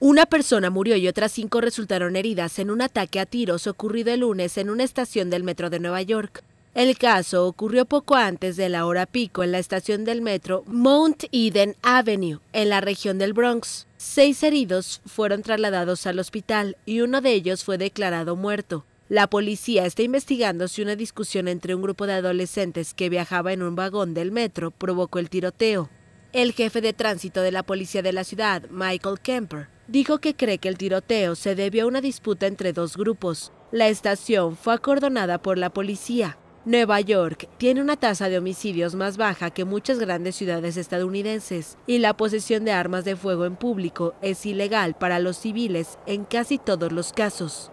Una persona murió y otras cinco resultaron heridas en un ataque a tiros ocurrido el lunes en una estación del metro de Nueva York. El caso ocurrió poco antes de la hora pico en la estación del metro Mount Eden Avenue, en la región del Bronx. Seis heridos fueron trasladados al hospital y uno de ellos fue declarado muerto. La policía está investigando si una discusión entre un grupo de adolescentes que viajaba en un vagón del metro provocó el tiroteo. El jefe de tránsito de la policía de la ciudad, Michael Kemper, dijo que cree que el tiroteo se debió a una disputa entre dos grupos. La estación fue acordonada por la policía. Nueva York tiene una tasa de homicidios más baja que muchas grandes ciudades estadounidenses y la posesión de armas de fuego en público es ilegal para los civiles en casi todos los casos.